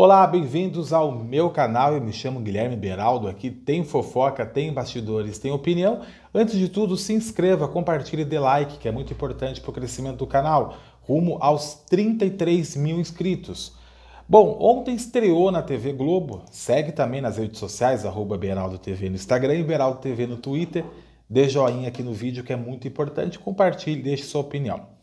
Olá, bem-vindos ao meu canal. Eu me chamo Guilherme Beraldo. Aqui tem fofoca, tem bastidores, tem opinião. Antes de tudo, se inscreva, compartilhe e dê like, que é muito importante para o crescimento do canal, rumo aos 33 mil inscritos. Bom, ontem estreou na TV Globo, segue também nas redes sociais, arroba Beraldo TV no Instagram e Beraldo TV no Twitter. Dê joinha aqui no vídeo que é muito importante, compartilhe, deixe sua opinião.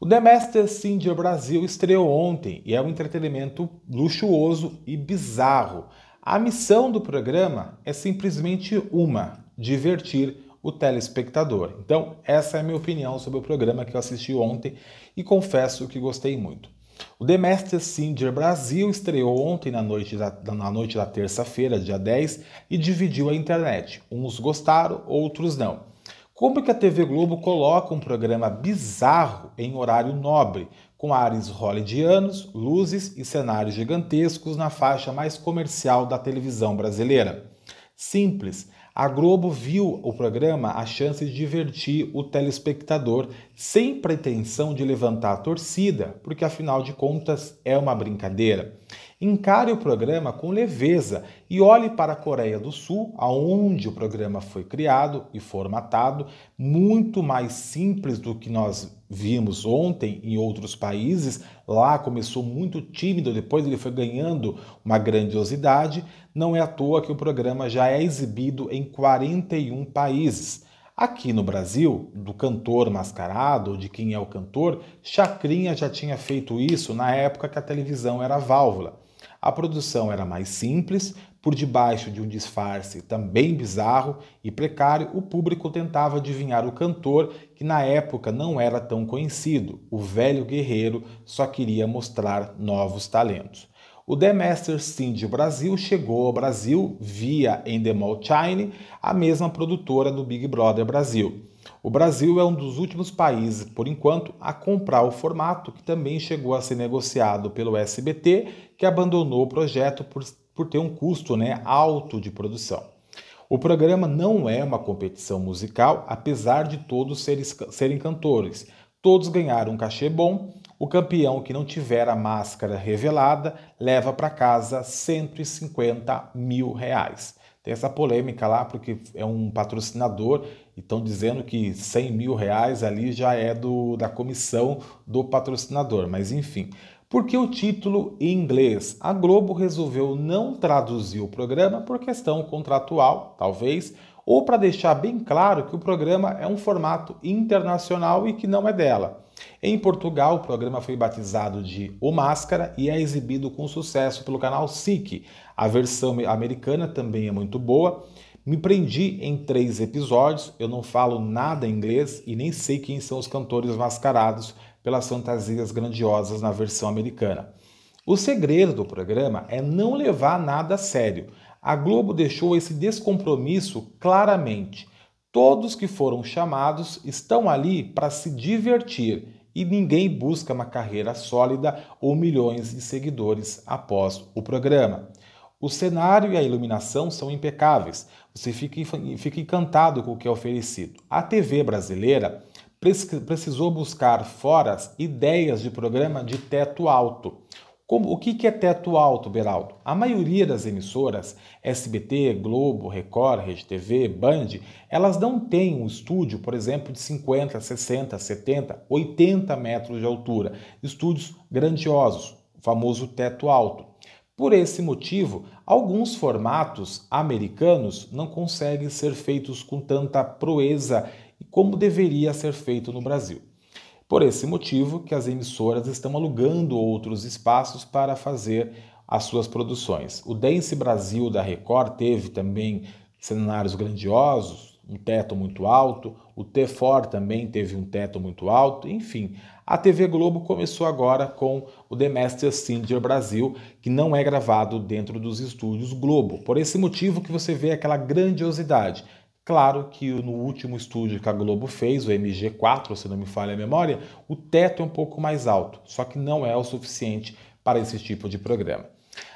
O Demester Cindia Brasil estreou ontem e é um entretenimento luxuoso e bizarro. A missão do programa é simplesmente uma: divertir o telespectador. Então, essa é a minha opinião sobre o programa que eu assisti ontem e confesso que gostei muito. O The Master Singer Brasil estreou ontem na noite da, na noite da terça-feira, dia 10, e dividiu a internet. Uns gostaram, outros não. Como é que a TV Globo coloca um programa bizarro em horário nobre, com ares hollywoodianos, luzes e cenários gigantescos na faixa mais comercial da televisão brasileira? Simples. A Globo viu o programa a chance de divertir o telespectador sem pretensão de levantar a torcida, porque afinal de contas é uma brincadeira. Encare o programa com leveza e olhe para a Coreia do Sul, aonde o programa foi criado e formatado, muito mais simples do que nós vimos ontem em outros países. Lá começou muito tímido, depois ele foi ganhando uma grandiosidade. Não é à toa que o programa já é exibido em 41 países. Aqui no Brasil, do cantor mascarado, de quem é o cantor, Chacrinha já tinha feito isso na época que a televisão era válvula. A produção era mais simples, por debaixo de um disfarce também bizarro e precário, o público tentava adivinhar o cantor, que na época não era tão conhecido. O velho guerreiro só queria mostrar novos talentos. O The Master Cindy Brasil chegou ao Brasil via Endemol Chine, a mesma produtora do Big Brother Brasil. O Brasil é um dos últimos países, por enquanto, a comprar o formato que também chegou a ser negociado pelo SBT, que abandonou o projeto por, por ter um custo né, alto de produção. O programa não é uma competição musical, apesar de todos serem, serem cantores. Todos ganharam um cachê bom. O campeão que não tiver a máscara revelada leva para casa 150 mil reais. Tem essa polêmica lá, porque é um patrocinador e estão dizendo que 100 mil reais ali já é do, da comissão do patrocinador, mas enfim. Por que o título em inglês? A Globo resolveu não traduzir o programa por questão contratual, talvez, ou para deixar bem claro que o programa é um formato internacional e que não é dela. Em Portugal, o programa foi batizado de O Máscara e é exibido com sucesso pelo canal SIC. A versão americana também é muito boa. Me prendi em três episódios, eu não falo nada inglês e nem sei quem são os cantores mascarados pelas fantasias grandiosas na versão americana. O segredo do programa é não levar nada a sério, a Globo deixou esse descompromisso claramente. Todos que foram chamados estão ali para se divertir e ninguém busca uma carreira sólida ou milhões de seguidores após o programa. O cenário e a iluminação são impecáveis, você fica, encantado com o que é oferecido. A TV brasileira precisou buscar fora ideias de programa de teto alto. Como, o que, que é teto alto, Beraldo? A maioria das emissoras, SBT, Globo, Record, RedeTV, Band, elas não têm um estúdio, por exemplo, de 50, 60, 70, 80 metros de altura. Estúdios grandiosos, o famoso teto alto. Por esse motivo, alguns formatos americanos não conseguem ser feitos com tanta proeza como deveria ser feito no Brasil. Por esse motivo que as emissoras estão alugando outros espaços para fazer as suas produções. O Dance Brasil da Record teve também cenários grandiosos, um teto muito alto, o T4 também teve um teto muito alto, enfim. A TV Globo começou agora com o The Master Singer Brasil, que não é gravado dentro dos estúdios Globo. Por esse motivo que você vê aquela grandiosidade. Claro que no último estúdio que a Globo fez, o MG4, se não me falha a memória, o teto é um pouco mais alto, só que não é o suficiente para esse tipo de programa.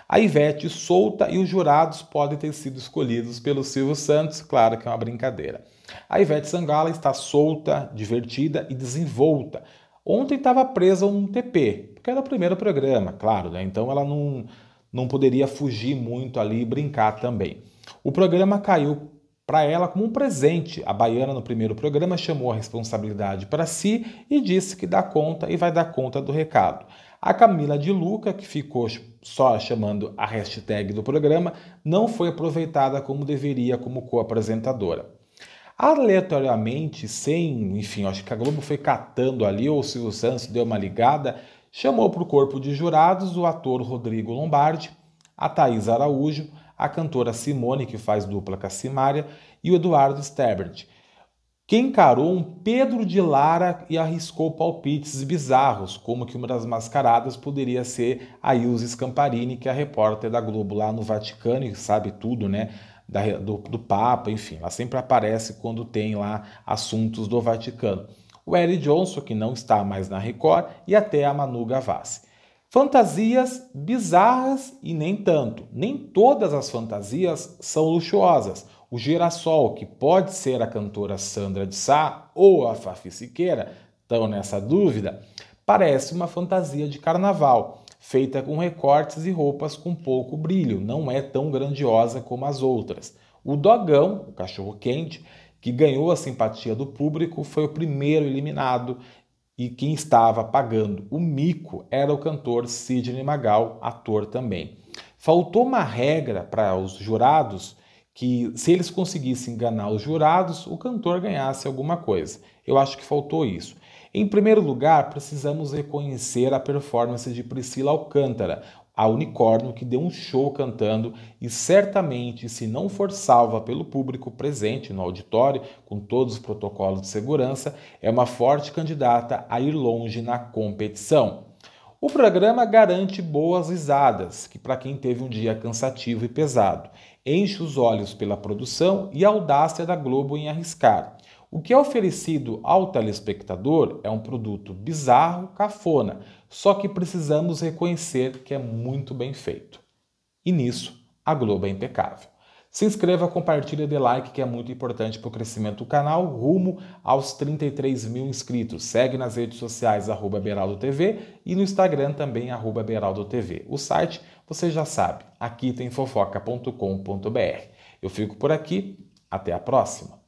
A Ivete solta e os jurados podem ter sido escolhidos pelo Silvio Santos, claro que é uma brincadeira. A Ivete Sangala está solta, divertida e desenvolta. Ontem estava presa um TP, porque era o primeiro programa, claro, né? Então ela não, não poderia fugir muito ali e brincar também. O programa caiu para ela como um presente. A baiana, no primeiro programa, chamou a responsabilidade para si e disse que dá conta e vai dar conta do recado. A Camila de Luca, que ficou só chamando a hashtag do programa, não foi aproveitada como deveria como co-apresentadora. Aleatoriamente, sem, enfim, acho que a Globo foi catando ali, ou o Silvio Santos deu uma ligada, chamou para o corpo de jurados o ator Rodrigo Lombardi, a Thais Araújo, a cantora Simone, que faz dupla com a Simária, e o Eduardo Sterbert, que encarou um Pedro de Lara e arriscou palpites bizarros, como que uma das mascaradas poderia ser a Ilse Scamparini, que é a repórter da Globo lá no Vaticano e sabe tudo, né? Da, do, do Papa, enfim, ela sempre aparece quando tem lá assuntos do Vaticano. O Eric Johnson, que não está mais na Record, e até a Manu Gavassi. Fantasias bizarras e nem tanto. Nem todas as fantasias são luxuosas. O Girassol, que pode ser a cantora Sandra de Sá ou a Fafi Siqueira, estão nessa dúvida, parece uma fantasia de carnaval, feita com recortes e roupas com pouco brilho, não é tão grandiosa como as outras. O Dogão, o cachorro quente, que ganhou a simpatia do público, foi o primeiro eliminado e quem estava pagando o mico era o cantor Sidney Magal, ator também. Faltou uma regra para os jurados que se eles conseguissem enganar os jurados, o cantor ganhasse alguma coisa. Eu acho que faltou isso. Em primeiro lugar, precisamos reconhecer a performance de Priscila Alcântara, a unicórnio que deu um show cantando e certamente, se não for salva pelo público presente no auditório, com todos os protocolos de segurança, é uma forte candidata a ir longe na competição. O programa garante boas risadas, que para quem teve um dia cansativo e pesado, enche os olhos pela produção e audácia da Globo em arriscar. O que é oferecido ao telespectador é um produto bizarro, cafona, só que precisamos reconhecer que é muito bem feito. E nisso, a Globo é impecável. Se inscreva, e dê like, que é muito importante para o crescimento do canal, rumo aos 33 mil inscritos. Segue nas redes sociais, arroba Beraldo TV e no Instagram também, arroba Beraldo TV. O site, você já sabe, aqui tem fofoca.com.br. Eu fico por aqui, até a próxima!